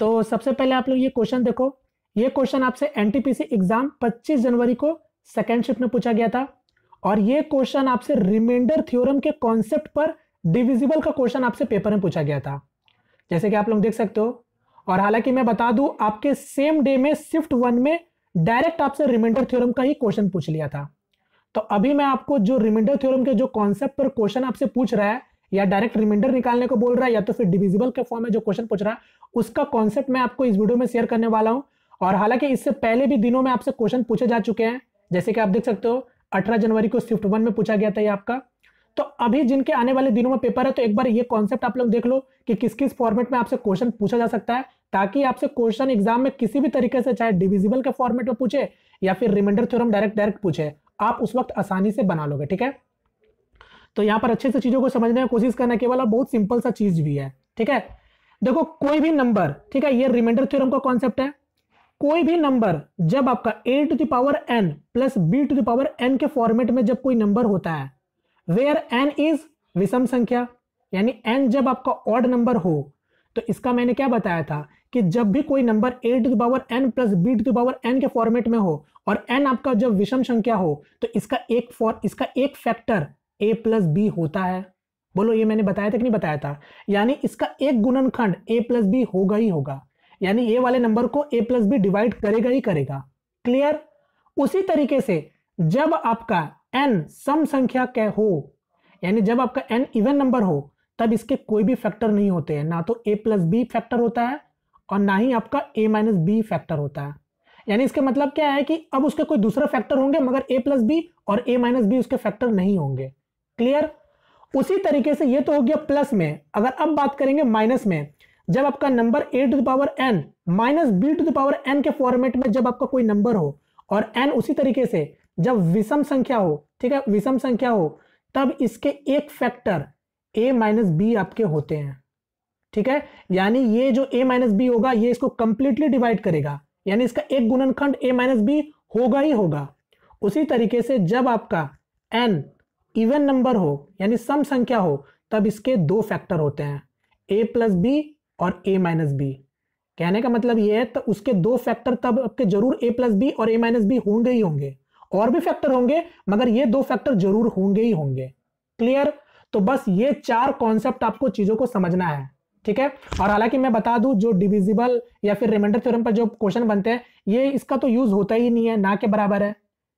तो सबसे पहले आप लोग ये क्वेश्चन देखो ये क्वेश्चन आपसे एन एग्जाम 25 जनवरी को सेकेंड शिफ्ट में पूछा गया था और ये क्वेश्चन आपसे रिमाइंडर थ्योरम के कॉन्सेप्ट पर डिविजिबल का क्वेश्चन आपसे पेपर में पूछा गया था जैसे कि आप लोग देख सकते हो और हालांकि मैं बता दूं आपके सेम डे में शिफ्ट वन में डायरेक्ट आपसे रिमाइंडर थ्योरम का ही क्वेश्चन पूछ लिया था तो अभी मैं आपको जो रिमाइंडर थ्योरम के जो कॉन्सेप्ट पर क्वेश्चन आपसे पूछ रहा है या डायरेक्ट रिमाइंडर निकालने को बोल रहा है या तो फिर डिविजिबल के फॉर्म में जो क्वेश्चन पूछ रहा है उसका कॉन्सेप्ट मैं आपको इस वीडियो में शेयर करने वाला हूँ और हालांकि इससे पहले भी दिनों में आपसे क्वेश्चन पूछे जा चुके हैं जैसे कि आप देख सकते हो अठारह जनवरी को स्विफ्ट वन में पूछा गया था ये आपका तो अभी जिनके आने वाले दिनों में पेपर है तो एक बार ये कॉन्सेप्ट आप लोग देख लो कि किस किस फॉर्मेट में आपसे क्वेश्चन पूछा जा सकता है ताकि आपसे क्वेश्चन एग्जाम में किसी भी तरीके से चाहे डिविजिबल के फॉर्मेट में पूछे या फिर रिमाइंडर थ्योरम डायरेक्ट डायरेक्ट पूछे आप उस वक्त आसानी से बना लोगे ठीक है तो यहाँ पर अच्छे से चीज़ों को समझने की कोशिश करना केवल और बहुत सिंपल सा चीज़ भी है ठीक है देखो कोई भी नंबर ठीक है ये रिमाइंडर थ्योरम का कॉन्सेप्ट है कोई भी नंबर जब आपका A to the power N plus B to the power N के फॉर्मेट में जब कोई नंबर होता है वेयर एन इज विषम संख्या यानी एन जब आपका ऑड नंबर हो तो इसका मैंने क्या बताया था कि जब भी कोई number A to the power N plus B to the power N के फॉर्मेट में हो और एन आपका जब विषम संख्या हो तो इसका एक फॉर इसका एक फैक्टर ए प्लस बी होता है बोलो ये मैंने बताया था कि नहीं बताया था यानी इसका एक गुणनखंड ए प्लस बी होगा ही होगा यानी ए वाले नंबर को ए प्लस बी डिवाइड करेगा ही करेगा क्लियर उसी तरीके से जब आपका एन सम संख्या क्या हो यानी जब आपका एन इवन नंबर हो तब इसके कोई भी फैक्टर नहीं होते हैं ना तो ए प्लस बी फैक्टर होता है और ना ही आपका ए माइनस बी फैक्टर होता है यानी इसके मतलब क्या है कि अब उसके कोई दूसरा फैक्टर होंगे मगर ए प्लस बी और ए माइनस बी उसके फैक्टर नहीं होंगे क्लियर उसी तरीके से ये तो हो गया प्लस में अगर अब बात करेंगे माइनस में जब आपका number A to the power N minus B to the power N के फॉर्मेट में जब आपका कोई नंबर हो और एन उसी तरीके से जब विषम संख्या हो ठीक है विषम संख्या हो तब इसके एक फैक्टर ए माइनस बी आपके होते हैं ठीक है यानी ये जो ए माइनस बी होगा ये इसको कंप्लीटली डिवाइड करेगा यानी इसका एक गुणनखंड ए माइनस बी होगा ही होगा उसी तरीके से जब आपका एन इवन नंबर हो यानी सम संख्या हो तब इसके दो फैक्टर होते हैं ए प्लस बी और ए माइनस बी कहने का मतलब यह है तो उसके दो फैक्टर तब आपके जरूर ए प्लस बी और ए माइनस बी होंगे ही होंगे और भी फैक्टर होंगे मगर ये दो फैक्टर जरूर होंगे ही होंगे क्लियर तो बस ये चार कॉन्सेप्ट आपको चीजों को समझना है ठीक है और हालांकि मैं बता दूं जो डिविजिबल या फिर रिमाइंडर थ्योरम पर जो क्वेश्चन बनते हैं ये इसका तो यूज होता ही नहीं है ना के बराबर है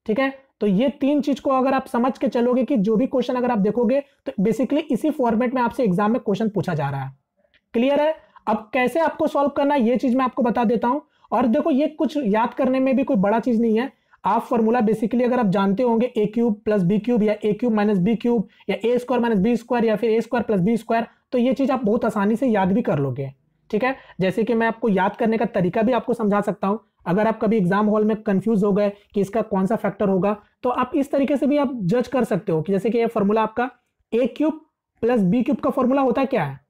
ठीक है तो ये तीन चीज को अगर आप समझ के चलोगे कि जो भी क्वेश्चन अगर आप देखोगे तो बेसिकली इसी फॉर्मेट में आपसे एग्जाम में क्वेश्चन पूछा जा रहा है क्लियर है अब कैसे आपको सॉल्व करना है ये चीज मैं आपको बता देता हूं और देखो ये कुछ याद करने में भी कोई बड़ा चीज नहीं है आप फॉर्मूला बेसिकली अगर आप जानते होंगे A cube plus B cube या A cube minus B cube या A square minus B square या फिर A square plus B square तो ये चीज आप बहुत आसानी से याद भी कर लोगे ठीक है जैसे कि मैं आपको याद करने का तरीका भी आपको समझा सकता हूँ अगर आप कभी एग्जाम हॉल में कंफ्यूज हो गए कि इसका कौन सा फैक्टर होगा तो आप इस तरीके से भी आप जज कर सकते हो कि जैसे कि यह फॉर्मूला आपका A cube plus B cube का फॉर्मूला होता क्या है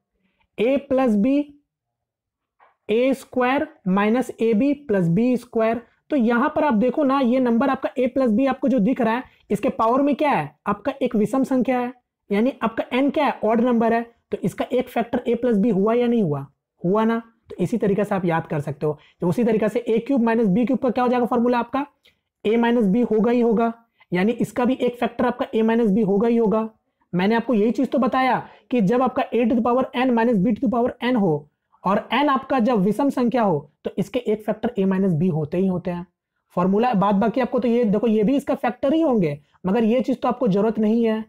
A plus B A square minus A B plus B square तो यहां पर आप देखो ना ये नंबर आपका ए प्लस बी आपको जो दिख रहा है इसके पावर में क्या है आपका एक विषम संख्या है यानी आपका एन क्या है ऑड नंबर है तो इसका एक फैक्टर ए प्लस बी हुआ या नहीं हुआ हुआ ना तो इसी तरीके से आप याद कर सकते हो तो उसी तरीके से A cube minus B cube का क्या हो जाएगा फॉर्मूला आपका ए माइनस बी होगा ही होगा यानी इसका भी एक फैक्टर आपका ए माइनस बी होगा ही होगा मैंने आपको यही चीज तो बताया कि जब आपका A to the power N minus B to the power N हो और एन आपका जब विषम संख्या हो तो इसके एक फैक्टर ए माइनस बी होते ही होते हैं फॉर्मूला बाद बाकी आपको तो ये देखो ये भी इसका फैक्टर ही होंगे मगर ये चीज तो आपको जरूरत नहीं है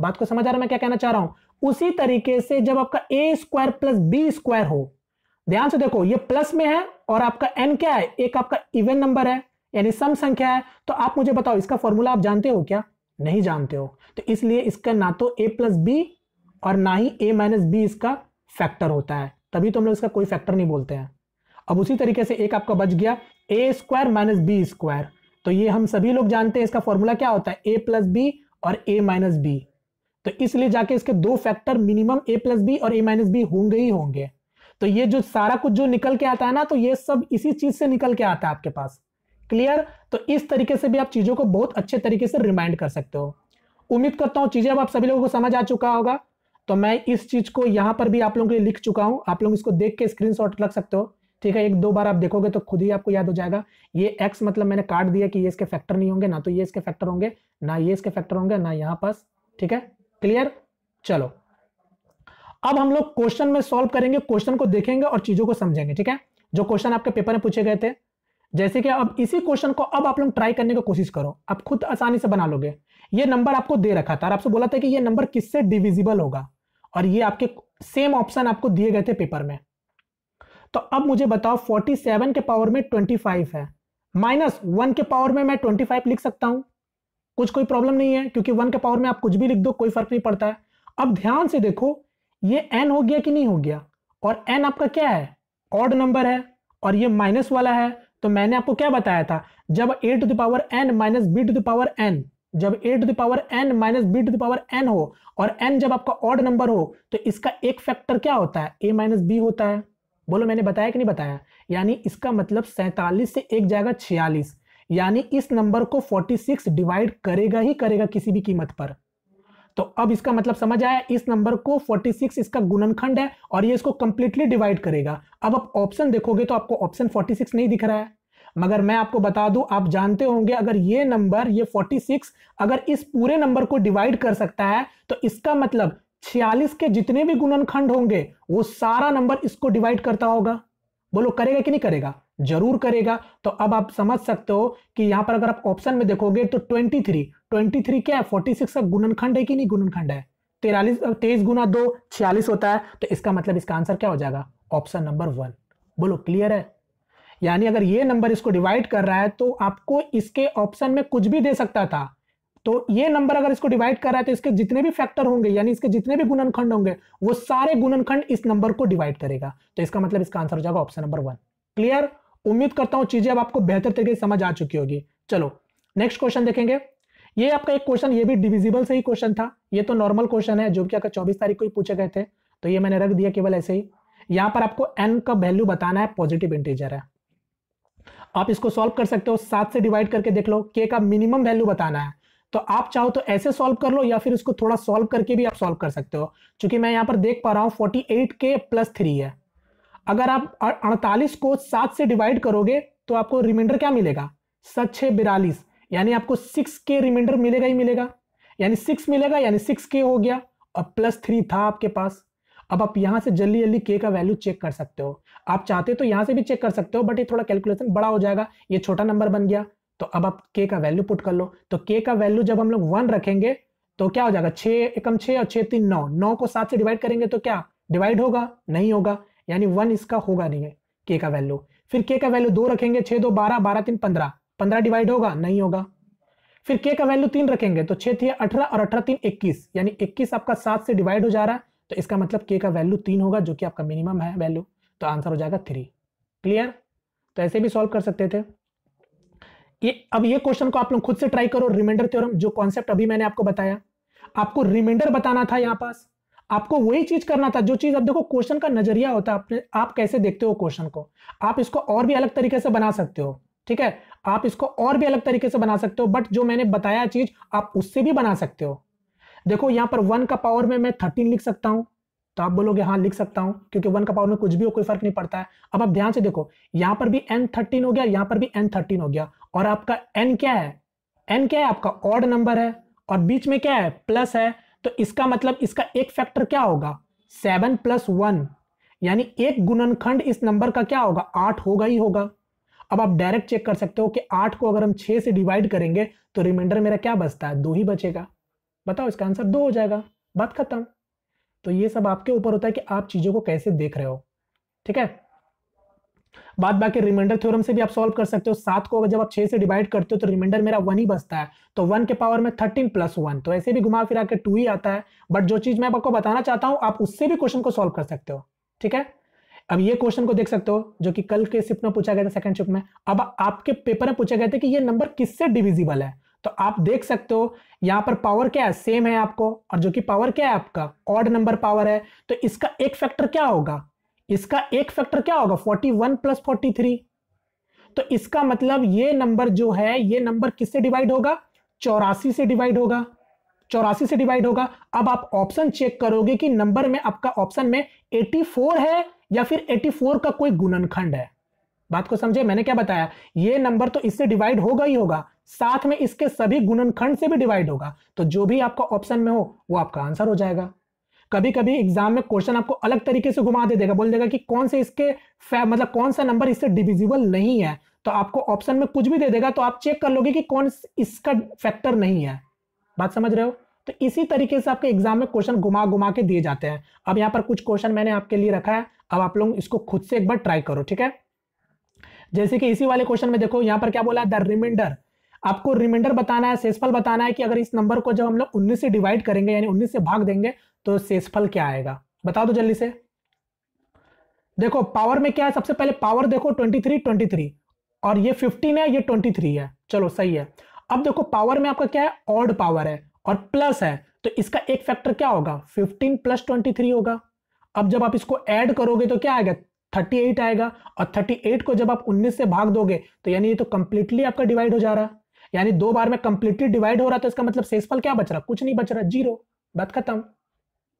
बात को समझ आ रहा है मैं क्या कहना चाह रहा हूँ उसी तरीके से जब आपका A square plus B square हो ध्यान से देखो ये प्लस में है और आपका एन क्या है एक आपका इवन नंबर है यानी सम संख्या है तो आप मुझे बताओ इसका फॉर्मूला आप जानते हो क्या नहीं जानते हो तो इसलिए इसका ना तो ए प्लस बी और ना ही ए माइनस बी इसका फैक्टर होता है तभी तो हम लोग इसका कोई फैक्टर नहीं बोलते हैं अब उसी तरीके से एक आपका बच गया A square minus B square तो ये हम सभी लोग जानते हैं इसका फॉर्मूला क्या होता है ए प्लस बी और ए माइनस बी तो इसलिए जाके इसके दो factor minimum A plus B और ए माइनस बी होंगे ही होंगे तो ये जो सारा कुछ जो निकल के आता है ना तो ये सब इसी चीज से निकल के आता है आपके पास क्लियर तो इस तरीके से भी आप चीजों को बहुत अच्छे तरीके से रिमाइंड कर सकते हो उम्मीद करता हूँ चीजें अब आप सभी लोगों को समझ आ चुका होगा तो मैं इस चीज को यहाँ पर भी आप लोगों के लिए लिख चुका हूँ आप लोग इसको देख के स्क्रीन लग सकते हो ठीक है एक दो बार आप देखोगे तो खुद ही आपको याद हो जाएगा ये एक्स मतलब मैंने काट दिया कि ये इसके फैक्टर नहीं होंगे ना तो ये इसके फैक्टर होंगे ना ये इसके फैक्टर होंगे ना यहाँ पास ठीक है क्लियर चलो अब हम लोग क्वेश्चन में सॉल्व करेंगे क्वेश्चन को देखेंगे और चीजों को समझेंगे ठीक है जो क्वेश्चन आपके पेपर में पूछे गए थे जैसे कि अब इसी क्वेश्चन को अब आप लोग ट्राई करने की कोशिश करो आप खुद आसानी से बना लोगे ये नंबर आपको दे रखा था और आपसे बोला था कि ये नंबर किससे डिविजिबल होगा और ये आपके सेम ऑप्शन आपको दिए गए थे पेपर में तो अब मुझे बताओ 47 के पावर में 25 है माइनस वन के पावर में मैं 25 लिख सकता हूं कुछ कोई प्रॉब्लम नहीं है क्योंकि वन के पावर में आप कुछ भी लिख दो कोई फर्क नहीं पड़ता है अब ध्यान से देखो ये एन हो गया कि नहीं हो गया और एन आपका क्या है ऑड नंबर है और ये माइनस वाला है तो मैंने आपको क्या बताया था जब A to the power N minus B to the power N जब A to the power N minus B to the power N हो और एन जब आपका ऑड नंबर हो तो इसका एक फैक्टर क्या होता है ए माइनस बी होता है बोलो मैंने बताया कि नहीं बताया यानी इसका मतलब सैंतालीस से एक जाएगा छियालीस यानी इस नंबर को 46 डिवाइड करेगा ही करेगा किसी भी कीमत पर तो अब इसका मतलब समझ आया इस नंबर को 46 इसका गुणनखंड है और ये इसको कंप्लीटली डिवाइड करेगा अब आप ऑप्शन देखोगे तो आपको ऑप्शन 46 नहीं दिख रहा है मगर मैं आपको बता दूं आप जानते होंगे अगर ये नंबर ये 46 अगर इस पूरे नंबर को डिवाइड कर सकता है तो इसका मतलब 46 के जितने भी गुणनखंड होंगे वो सारा नंबर इसको डिवाइड करता होगा बोलो करेगा कि नहीं करेगा जरूर करेगा तो अब आप समझ सकते हो कि यहां पर अगर आप ऑप्शन में देखोगे तो 23 23 क्या है 46 का गुणनखंड है कि नहीं गुणनखंड है तेरालीस तेईस गुना दो छियालीस होता है तो इसका मतलब इसका आंसर क्या हो जाएगा ऑप्शन नंबर वन बोलो क्लियर है यानी अगर ये नंबर इसको डिवाइड कर रहा है तो आपको इसके ऑप्शन में कुछ भी दे सकता था तो ये नंबर अगर इसको डिवाइड कर रहा है तो इसके जितने भी फैक्टर होंगे यानी इसके जितने भी गुणनखंड होंगे वो सारे गुणनखंड इस नंबर को डिवाइड करेगा तो इसका मतलब इसका आंसर हो जाएगा ऑप्शन नंबर वन क्लियर उम्मीद करता हूं चीजें अब आपको बेहतर तरीके से समझ आ चुकी होगी चलो नेक्स्ट क्वेश्चन देखेंगे ये आपका एक क्वेश्चन ये भी डिविजिबल से ही क्वेश्चन था ये तो नॉर्मल क्वेश्चन है जो कि अगर चौबीस तारीख को ही पूछे गए थे तो ये मैंने रख दिया केवल ऐसे ही यहां पर आपको एन का वैल्यू बताना है पॉजिटिव इंटीजर है आप इसको सॉल्व कर सकते हो सात से डिवाइड करके देख लो के का मिनिमम वैल्यू बताना है तो आप चाहो तो ऐसे सॉल्व कर लो या फिर इसको थोड़ा सॉल्व करके भी आप सॉल्व कर सकते हो क्योंकि मैं यहाँ पर देख पा रहा हूँ फोर्टी एट के प्लस थ्री है अगर आप अड़तालीस को सात से डिवाइड करोगे तो आपको रिमाइंडर क्या मिलेगा सत छः बिरालीस यानी आपको सिक्स के रिमाइंडर मिलेगा ही मिलेगा यानी सिक्स मिलेगा यानी सिक्स के हो गया और प्लस थ्री था आपके पास अब आप यहाँ से जल्दी जल्दी के का वैल्यू चेक कर सकते हो आप चाहते हो तो यहाँ से भी चेक कर सकते हो बट ये थोड़ा कैलकुलेशन बड़ा हो जाएगा ये छोटा नंबर बन गया तो अब आप के का वैल्यू पुट कर लो तो के का वैल्यू जब हम लोग वन रखेंगे तो क्या हो जाएगा छे एकम छे और छः तीन नौ नौ को सात से डिवाइड करेंगे तो क्या डिवाइड होगा नहीं होगा यानी वन इसका होगा नहीं है के का वैल्यू फिर के का वैल्यू दो रखेंगे छह दो बारह बारह तीन पंद्रह पंद्रह डिवाइड होगा नहीं होगा फिर के का वैल्यू तीन रखेंगे तो छह थी अठारह और अठारह तीन इक्कीस यानी इक्कीस आपका सात से डिवाइड हो जा रहा है तो इसका मतलब के का वैल्यू तीन होगा जो कि आपका मिनिमम है वैल्यू तो आंसर हो जाएगा थ्री क्लियर तो ऐसे भी सॉल्व कर सकते थे ये अब ये क्वेश्चन को आप लोग खुद से ट्राई करो रिमाइंडर थ्योरम जो कॉन्सेप्ट अभी मैंने आपको बताया आपको रिमाइंडर बताना था यहाँ पास आपको वही चीज करना था जो चीज अब देखो क्वेश्चन का नजरिया होता है अपने आप कैसे देखते हो क्वेश्चन को आप इसको और भी अलग तरीके से बना सकते हो ठीक है आप इसको और भी अलग तरीके से बना सकते हो बट जो मैंने बताया चीज आप उससे भी बना सकते हो देखो यहां पर वन का पावर में मैं थर्टीन लिख सकता हूं तो आप बोलोगे हाँ लिख सकता हूँ क्योंकि वन का पावर में कुछ भी हो कोई फर्क नहीं पड़ता है अब आप ध्यान से देखो यहाँ पर भी एन थर्टीन हो गया यहाँ पर भी एन थर्टीन हो गया और आपका एन क्या है एन क्या है आपका ऑड नंबर है और बीच में क्या है प्लस है तो इसका मतलब इसका एक फैक्टर क्या होगा सेवन प्लस वन यानी एक गुणनखंड इस नंबर का क्या होगा आठ होगा ही होगा अब आप डायरेक्ट चेक कर सकते हो कि आठ को अगर हम छः से डिवाइड करेंगे तो रिमाइंडर मेरा क्या बचता है दो ही बचेगा बताओ इसका आंसर दो हो जाएगा बात खत्म तो ये सब आपके ऊपर होता है कि आप चीज़ों को कैसे देख रहे हो ठीक है बाद बाकी रिमाइंडर थ्योरम से भी आप सॉल्व कर सकते हो सात को अगर जब आप छह से डिवाइड करते हो तो रिमाइंडर मेरा वन ही बचता है तो वन के पावर में थर्टीन प्लस वन तो ऐसे भी घुमा फिरा के टू ही आता है बट जो चीज मैं आपको बताना चाहता हूं आप उससे भी क्वेश्चन को सॉल्व कर सकते हो ठीक है अब ये क्वेश्चन को देख सकते हो जो कि कल के शिफ्ट में पूछा गया था सेकंड शिफ्ट में अब आपके पेपर में पूछा गया था कि ये नंबर किससे डिविजिबल है तो आप देख सकते हो यहाँ पर पावर क्या है सेम है आपको और जो कि पावर क्या है आपका ऑड नंबर पावर है तो इसका एक फैक्टर क्या होगा इसका एक फैक्टर क्या होगा 41 वन प्लस फोर्टी तो इसका मतलब ये नंबर जो है ये नंबर किससे डिवाइड होगा चौरासी से डिवाइड होगा चौरासी से डिवाइड होगा अब आप ऑप्शन चेक करोगे कि नंबर में आपका ऑप्शन में 84 है या फिर 84 का कोई गुणनखंड है बात को समझे मैंने क्या बताया ये नंबर तो इससे डिवाइड होगा ही होगा साथ में इसके सभी गुणनखंड से भी डिवाइड होगा तो जो भी आपका ऑप्शन में हो वो आपका आंसर हो जाएगा कभी कभी एग्जाम में क्वेश्चन आपको अलग तरीके से घुमा दे देगा बोल देगा कि कौन से इसके मतलब कौन सा नंबर इससे डिविजिबल नहीं है तो आपको ऑप्शन में कुछ भी दे देगा तो आप चेक कर लोगे कि कौन इसका फैक्टर नहीं है बात समझ रहे हो तो इसी तरीके से आपके एग्जाम में क्वेश्चन घुमा घुमा के दिए जाते हैं अब यहाँ पर कुछ क्वेश्चन मैंने आपके लिए रखा है अब आप लोग इसको खुद से एक बार ट्राई करो ठीक है जैसे कि इसी वाले क्वेश्चन में देखो यहाँ पर क्या बोला द रिमाइंडर आपको रिमाइंडर बताना है सेसफल बताना है कि अगर इस नंबर को जब हम लोग उन्नीस से डिवाइड करेंगे यानी उन्नीस से भाग देंगे तो सेसफल क्या आएगा बता दो जल्दी से देखो पावर में क्या है सबसे पहले पावर देखो ट्वेंटी थ्री ट्वेंटी थ्री और ये फिफ्टीन है ये ट्वेंटी थ्री है चलो सही है अब देखो पावर में आपका क्या है ऑड पावर है और प्लस है तो इसका एक फैक्टर क्या होगा फिफ्टीन प्लस ट्वेंटी थ्री होगा अब जब आप इसको ऐड करोगे तो क्या आएगा थर्टी एट आएगा और थर्टी एट को जब आप उन्नीस से भाग दोगे तो यानी ये तो कंप्लीटली आपका डिवाइड हो जा रहा है यानी दो बार में कंप्लीटली डिवाइड हो रहा तो इसका मतलब सेसफल क्या बच रहा कुछ नहीं बच रहा जीरो बात खत्म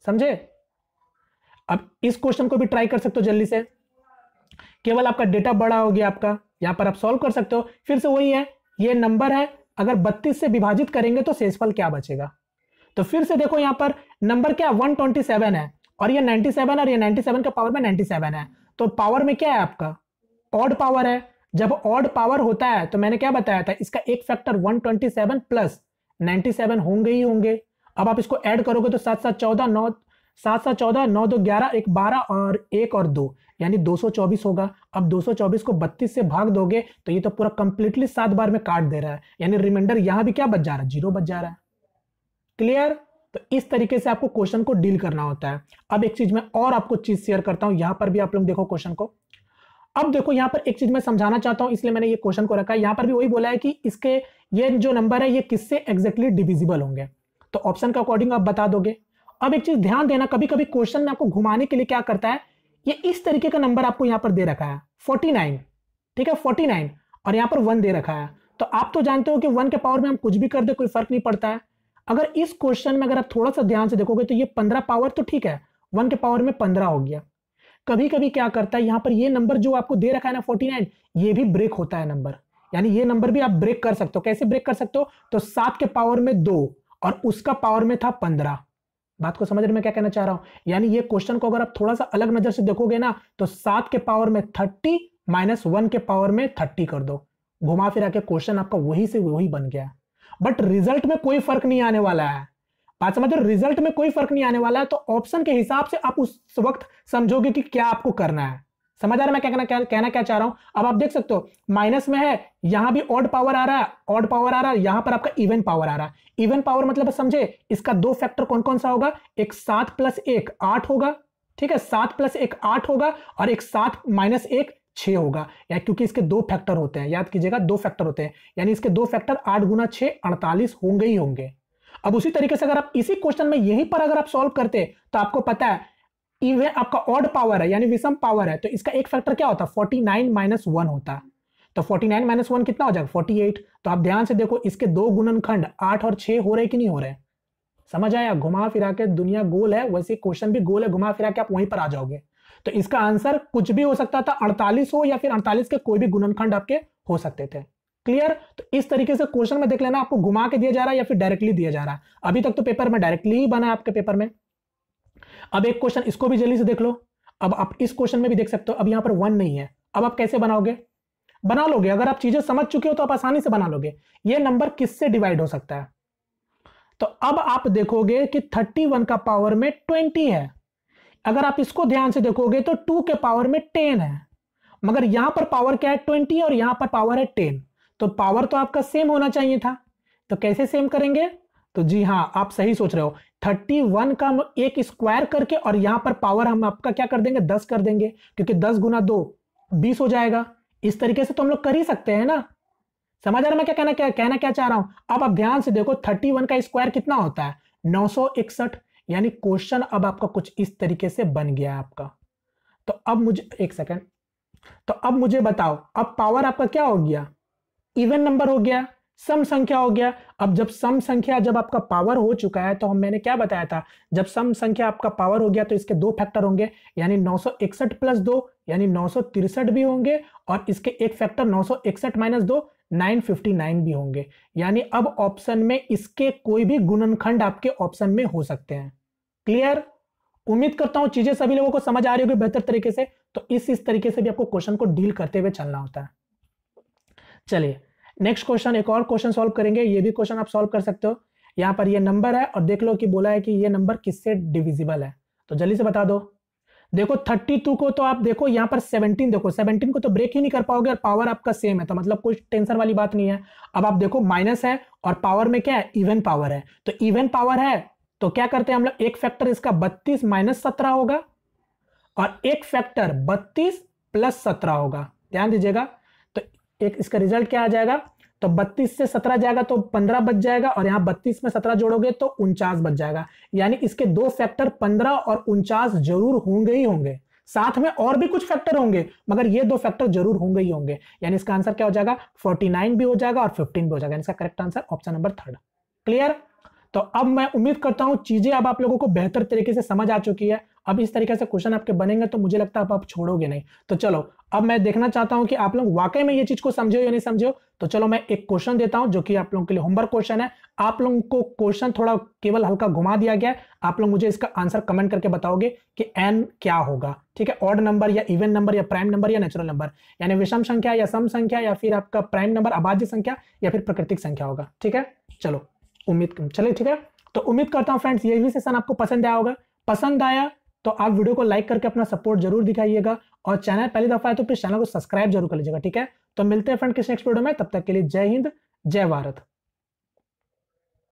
समझे अब इस क्वेश्चन को भी ट्राई कर सकते हो जल्दी से केवल आपका डेटा बड़ा हो गया आपका यहां पर आप सॉल्व कर सकते हो फिर से वही है ये नंबर है अगर 32 से विभाजित करेंगे तो शेषफल क्या बचेगा तो फिर से देखो यहां पर नंबर क्या 127 है और ये 97 और ये 97 का पावर में 97 है तो पावर में क्या है आपका ऑड पावर है जब ऑड पावर होता है तो मैंने क्या बताया था इसका एक फैक्टर 127 प्लस 97 होंगे ही होंगे अब आप इसको ऐड करोगे तो सात सात चौदह नौ सात सात चौदह नौ दो ग्यारह एक बारह और एक और दो यानी 224 होगा अब 224 को 32 से भाग दोगे तो ये तो पूरा कंप्लीटली सात बार में काट दे रहा है यानी रिमाइंडर यहां भी क्या बच जा रहा है जीरो बच जा रहा है क्लियर तो इस तरीके से आपको क्वेश्चन को डील करना होता है अब एक चीज में और आपको चीज शेयर करता हूं यहां पर भी आप लोग देखो क्वेश्चन को अब देखो यहां पर एक चीज मैं समझाना चाहता हूं इसलिए मैंने ये क्वेश्चन को रखा है यहां पर भी वही बोला है कि इसके ये जो नंबर है ये किससे एग्जैक्टली डिविजिबल होंगे तो ऑप्शन के अकॉर्डिंग आप बता दोगे अब एक चीज ध्यान देना कभी कभी क्वेश्चन में आपको घुमाने के लिए क्या करता है ये इस तरीके का नंबर आपको यहां पर दे रखा है फोर्टी ठीक है फोर्टी और यहां पर वन दे रखा है तो आप तो जानते हो कि वन के पावर में हम कुछ भी कर दे कोई फर्क नहीं पड़ता है अगर इस क्वेश्चन में अगर आप थोड़ा सा ध्यान से देखोगे तो ये पंद्रह पावर तो ठीक है वन के पावर में पंद्रह हो गया कभी कभी क्या करता है यहाँ पर ये नंबर जो आपको दे रखा है ना फोर्टी नाइन ये भी ब्रेक होता है नंबर यानी ये नंबर भी आप ब्रेक कर सकते हो कैसे ब्रेक कर सकते हो तो सात के पावर में दो और उसका पावर में था पंद्रह बात को समझ में क्या कहना चाह रहा हूं यानी ये क्वेश्चन को अगर आप थोड़ा सा अलग नजर से देखोगे ना तो सात के पावर में थर्टी माइनस वन के पावर में थर्टी कर दो घुमा फिरा के क्वेश्चन आपका वही से वही बन गया बट रिजल्ट में कोई फर्क नहीं आने वाला है बात समझो रिजल्ट में कोई फर्क नहीं आने वाला है तो ऑप्शन के हिसाब से आप उस वक्त समझोगे कि क्या आपको करना है समझ आ रहा है मैं क्या कहना क्या कहना क्या चाह रहा हूं अब आप देख सकते हो माइनस में है यहां भी ऑड पावर आ रहा है ऑड पावर आ रहा है यहां पर आपका इवन पावर आ रहा है इवन पावर मतलब समझे इसका दो फैक्टर कौन कौन सा होगा एक सात प्लस एक आठ होगा ठीक है सात प्लस एक आठ होगा और एक सात माइनस एक छः होगा या क्योंकि इसके दो फैक्टर होते हैं याद कीजिएगा दो फैक्टर होते हैं यानी इसके दो फैक्टर आठ गुना छः अड़तालीस होंगे ही होंगे अब उसी तरीके से अगर आप इसी क्वेश्चन में यहीं पर अगर आप सॉल्व करते तो आपको पता है इवे आपका ऑड पावर है यानी विषम पावर है तो इसका एक फैक्टर क्या होता फोर्टी नाइन माइनस वन होता तो फोर्टी नाइन माइनस वन कितना हो जाएगा फोर्टी एट तो आप ध्यान से देखो इसके दो गुणनखंड आठ और छः हो रहे कि नहीं हो रहे समझ आया घुमा फिरा के दुनिया गोल है वैसे क्वेश्चन भी गोल है घुमा फिरा के आप वहीं पर आ जाओगे तो इसका आंसर कुछ भी हो सकता था अड़तालीस हो या फिर अड़तालीस के कोई भी गुणनखंड आपके हो सकते थे क्लियर तो इस तरीके से क्वेश्चन में देख लेना आपको घुमा के दिया जा रहा है या फिर डायरेक्टली दिया जा रहा है अभी तक तो पेपर में डायरेक्टली ही बना है आपके पेपर में अब एक क्वेश्चन इसको भी जल्दी से देख लो अब आप इस क्वेश्चन में भी देख सकते हो अब यहां पर वन नहीं है अब आप कैसे बनाओगे बना लोगे अगर आप चीजें समझ चुके हो तो आप आसानी से बना लोगे ये नंबर किससे डिवाइड हो सकता है तो अब आप देखोगे कि 31 का पावर में 20 है अगर आप इसको ध्यान से देखोगे तो टू के पावर में टेन है मगर यहां पर पावर क्या है ट्वेंटी और यहां पर पावर है टेन तो पावर तो आपका सेम होना चाहिए था तो कैसे सेम करेंगे तो जी हाँ आप सही सोच रहे हो थर्टी वन का एक स्क्वायर करके और यहां पर पावर हम आपका क्या कर देंगे दस कर देंगे क्योंकि दस गुना दो बीस हो जाएगा इस तरीके से तो हम लोग कर ही सकते हैं ना समझ आ रहा मैं क्या कहना क्या कहना क्या चाह रहा हूं अब आप ध्यान से देखो थर्टी वन का स्क्वायर कितना होता है नौ सौ इकसठ यानी क्वेश्चन अब आपका कुछ इस तरीके से बन गया है आपका तो अब मुझे एक सेकेंड तो अब मुझे बताओ अब पावर आपका क्या हो गया इवन नंबर हो गया सम संख्या हो गया अब जब सम संख्या जब आपका पावर हो चुका है तो हम मैंने क्या बताया था जब सम संख्या आपका पावर हो गया तो इसके दो फैक्टर होंगे यानी 961 प्लस दो यानी नौ भी होंगे और इसके एक फैक्टर 961 माइनस दो 959 भी होंगे यानी अब ऑप्शन में इसके कोई भी गुणनखंड आपके ऑप्शन में हो सकते हैं क्लियर उम्मीद करता हूं चीजें सभी लोगों को समझ आ रही होगी बेहतर तरीके से तो इस इस तरीके से भी आपको क्वेश्चन को डील करते हुए चलना होता है चलिए नेक्स्ट क्वेश्चन एक और क्वेश्चन सॉल्व करेंगे ये भी क्वेश्चन आप सॉल्व कर सकते हो यहाँ पर ये नंबर है और देख लो कि बोला है कि ये नंबर किससे डिविजिबल है तो जल्दी से बता दो देखो 32 को तो आप देखो यहाँ पर 17 देखो 17 को तो ब्रेक ही नहीं कर पाओगे और पावर आपका सेम है तो मतलब कोई टेंशन वाली बात नहीं है अब आप देखो माइनस है और पावर में क्या है इवन पावर है तो इवन पावर है तो क्या करते हैं हम लोग एक फैक्टर इसका बत्तीस माइनस सत्रह होगा और एक फैक्टर बत्तीस प्लस सत्रह होगा ध्यान दीजिएगा तो एक इसका रिजल्ट क्या आ जाएगा तो 32 से 17 जाएगा तो 15 बच जाएगा और यहाँ 32 में 17 जोड़ोगे तो उनचास बच जाएगा यानी इसके दो फैक्टर 15 और उनचास जरूर होंगे ही होंगे साथ में और भी कुछ फैक्टर होंगे मगर ये दो फैक्टर जरूर होंगे ही होंगे यानी इसका आंसर क्या हो जाएगा 49 भी हो जाएगा और 15 भी हो जाएगा इसका correct answer option number third clear तो अब मैं उम्मीद करता हूं चीजें अब आप लोगों को बेहतर तरीके से समझ आ चुकी है अब इस तरीके से क्वेश्चन आपके बनेंगे तो मुझे लगता है आप छोड़ोगे नहीं तो चलो अब मैं देखना चाहता हूं कि आप लोग वाकई में ये चीज को समझे या नहीं समझे तो चलो मैं एक क्वेश्चन देता हूं जो कि आप लोगों के लिए होमवर्क क्वेश्चन है आप लोगों को क्वेश्चन थोड़ा केवल हल्का घुमा दिया गया है आप लोग मुझे इसका आंसर कमेंट करके बताओगे कि एन क्या होगा ठीक है ऑड नंबर या इवन नंबर या प्राइम नंबर या नेचुरल नंबर यानी विषम संख्या या सम संख्या या फिर आपका प्राइम नंबर अबाध्य संख्या या फिर प्राकृतिक संख्या होगा ठीक है चलो उम्मीद चले ठीक है तो उम्मीद करता हूँ फ्रेंड्स ये भी सेशन आपको पसंद आया होगा पसंद आया तो आप वीडियो को लाइक करके अपना सपोर्ट जरूर दिखाइएगा और चैनल पहली दफा है तो फिर चैनल को सब्सक्राइब जरूर कर लीजिएगा ठीक है तो मिलते हैं फ्रेंड किस नेक्स्ट वीडियो में तब तक के लिए जय हिंद जय भारत